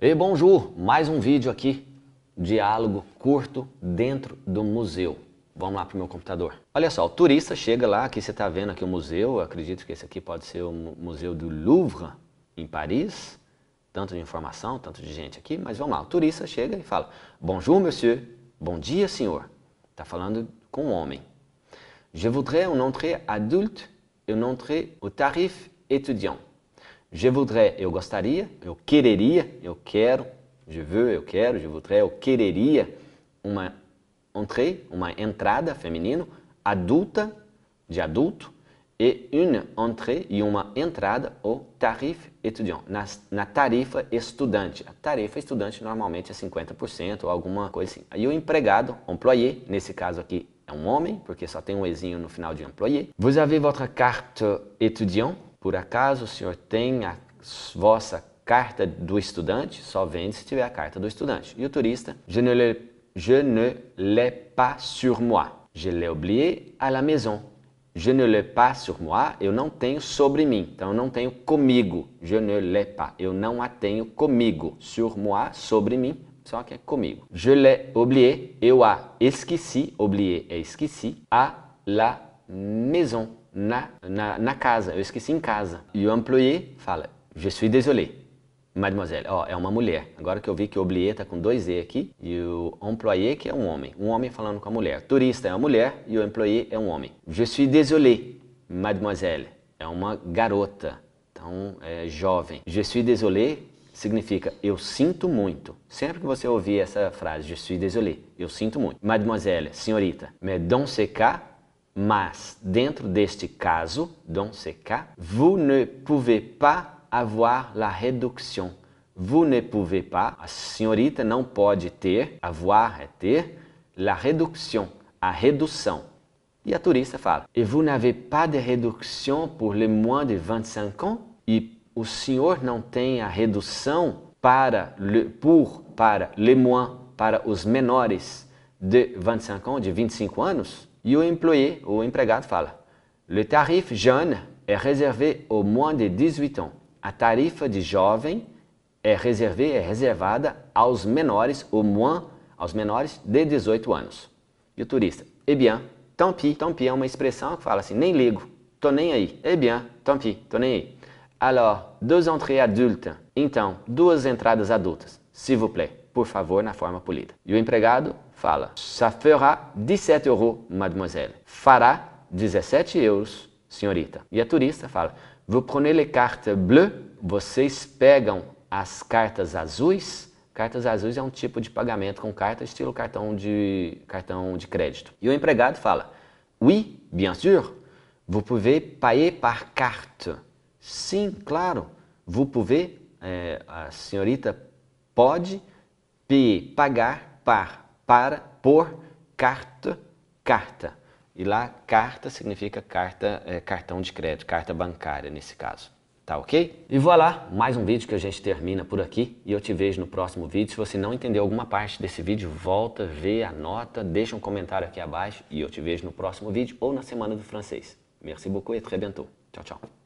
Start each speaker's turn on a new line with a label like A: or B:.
A: E bonjour, mais um vídeo aqui, diálogo curto dentro do museu. Vamos lá para o meu computador. Olha só, o turista chega lá, aqui você está vendo aqui o museu, acredito que esse aqui pode ser o Museu do Louvre, em Paris. Tanto de informação, tanto de gente aqui, mas vamos lá. O turista chega e fala, bonjour monsieur, bom dia senhor. Está falando com um homem. Je voudrais une entrée adulte et une entrée au tarif étudiant. Je voudrais, eu gostaria, eu quereria, eu quero, je veux, eu quero, je voudrais, eu quereria uma entrée, uma entrada feminino, adulta, de adulto, e une entrée e uma entrada ou tarif étudiant, na, na, tarifa estudante. A tarifa estudante normalmente é 50% ou alguma coisa assim. Aí o empregado, employé, nesse caso aqui é um homem, porque só tem um ezinho no final de employé. Vous avez votre carte étudiant, por acaso o senhor tem a vossa carta do estudante? Só vende se tiver a carta do estudante. E o turista, je ne l'ai, je ne l'ai pas sur moi. Je l'ai oublié à la maison. Je ne l'ai pas sur moi, eu não tenho sobre mim. Então eu não tenho comigo. Je ne l'ai pas. Eu não a tenho comigo. Sur moi, sobre mim, só que é comigo. Je l'ai oublié, eu a esqueci, oublié é esqueci, à la maison, na, na, na casa. Eu esqueci em casa. E o employé fala, je suis désolé. Mademoiselle, ó, é uma mulher. Agora que eu vi que o oublié tá com dois E aqui, e o employé que é um homem. Um homem falando com a mulher. Turista é uma mulher e o employé é um homem. Je suis désolé, mademoiselle. É uma garota, então é jovem. Je suis désolé significa eu sinto muito. Sempre que você ouvir essa frase, je suis désolé, eu sinto muito. Mademoiselle, senhorita, mais dans ce cas, mas, dentro deste caso, dans ce cas, vous ne pouvez pas avoir la réduction. Vous ne pouvez pas, a senhorita não pode ter, avoir é ter, la réduction, a redução. E a turista fala, et vous n'avez pas de réduction pour les moins de 25 ans? E o senhor não tem a redução para, le, pour, para, les moins, para os menores de 25 ans, de 25 anos? E o employé, o empregado, fala: Le tarif jeune é réservé au moins de 18 ans. A tarifa de jovem é é reservada aos menores, au moins, aos menores de 18 anos. E o turista: Eh bien, tant pis. Tant pis é uma expressão que fala assim: nem ligo, tô nem aí. Eh bien, tant pis, tô nem aí. Alors, deux entrées adultes. Então, duas entradas adultas. S'il vous plaît, por favor, na forma polida. E o empregado fala: Ça fera 17 euros, mademoiselle. Fará 17 euros, senhorita. E a turista fala: Vous prenez les cartes bleues? Vocês pegam as cartas azuis? Cartas azuis é um tipo de pagamento com carta, estilo cartão de, cartão de crédito. E o empregado fala: Oui, bien sûr. Vous pouvez payer par carte. Sim, claro. Vous pouvez, é, a senhorita pode pagar par para por carta, carta. E lá, carta significa carta, é, cartão de crédito, carta bancária nesse caso. Tá ok? E vou lá, mais um vídeo que a gente termina por aqui e eu te vejo no próximo vídeo. Se você não entendeu alguma parte desse vídeo, volta, vê, anota, deixa um comentário aqui abaixo e eu te vejo no próximo vídeo ou na semana do francês. Merci beaucoup et très bientôt. Tchau, tchau.